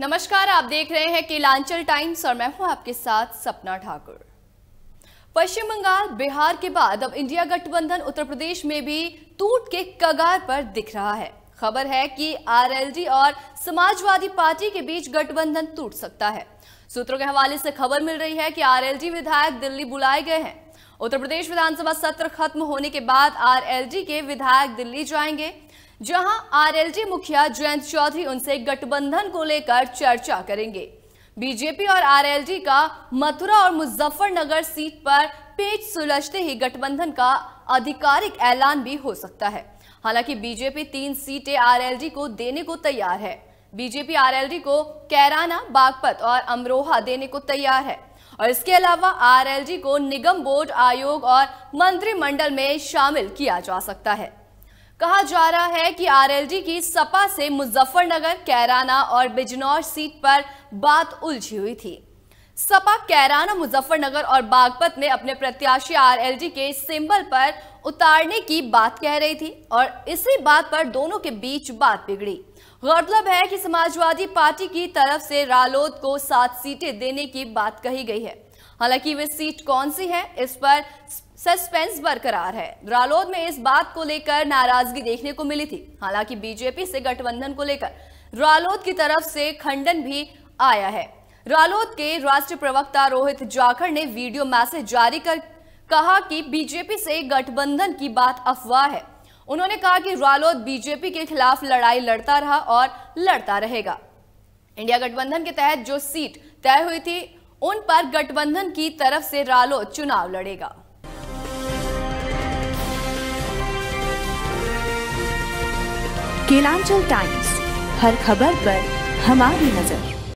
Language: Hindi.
नमस्कार आप देख रहे हैं केलांचल टाइम्स और मैं हूं आपके साथ सपना ठाकुर पश्चिम बंगाल बिहार के बाद अब इंडिया गठबंधन उत्तर प्रदेश में भी टूट के कगार पर दिख रहा है खबर है कि आरएलडी और समाजवादी पार्टी के बीच गठबंधन टूट सकता है सूत्रों के हवाले से खबर मिल रही है कि आरएलडी विधायक दिल्ली बुलाए गए हैं उत्तर प्रदेश विधानसभा सत्र खत्म होने के बाद आरएलडी के विधायक दिल्ली जाएंगे जहां आरएलजी मुखिया जयंत चौधरी उनसे गठबंधन को लेकर चर्चा करेंगे बीजेपी और आरएलजी का मथुरा और मुजफ्फरनगर सीट पर पेच सुलझते ही गठबंधन का आधिकारिक ऐलान भी हो सकता है हालांकि बीजेपी तीन सीटें आरएलजी को देने को तैयार है बीजेपी आरएलडी को कैराना बागपत और अमरोहा देने को तैयार है और इसके अलावा आरएलडी को निगम बोर्ड आयोग और मंत्रिमंडल में शामिल किया जा सकता है कहा जा रहा है कि आरएलडी की सपा से मुजफ्फरनगर कैराना और बिजनौर सीट पर बात उलझी हुई थी सपा कैराना मुजफ्फरनगर और बागपत में अपने प्रत्याशी आरएलडी के सिंबल पर उतारने की बात कह रही थी और इसी बात पर दोनों के बीच बात बिगड़ी गौरतलब है कि समाजवादी पार्टी की तरफ से रालोद को सात सीटें देने की बात कही गई है हालांकि वे सीट कौन सी है इस पर सस्पेंस बरकरार है रालोद में इस बात को लेकर नाराजगी देखने को मिली थी हालांकि बीजेपी से गठबंधन को लेकर रालोद की तरफ से खंडन भी आया है रालोद के राष्ट्रीय प्रवक्ता रोहित जाखड़ ने वीडियो मैसेज जारी कर कहा कि बीजेपी से गठबंधन की बात अफवाह है उन्होंने कहा कि रालोद बीजेपी के खिलाफ लड़ाई लड़ता रहा और लड़ता रहेगा इंडिया गठबंधन के तहत जो सीट तय हुई थी उन पर गठबंधन की तरफ से रालो चुनाव लड़ेगा केलांचल टाइम्स हर खबर पर हमारी नजर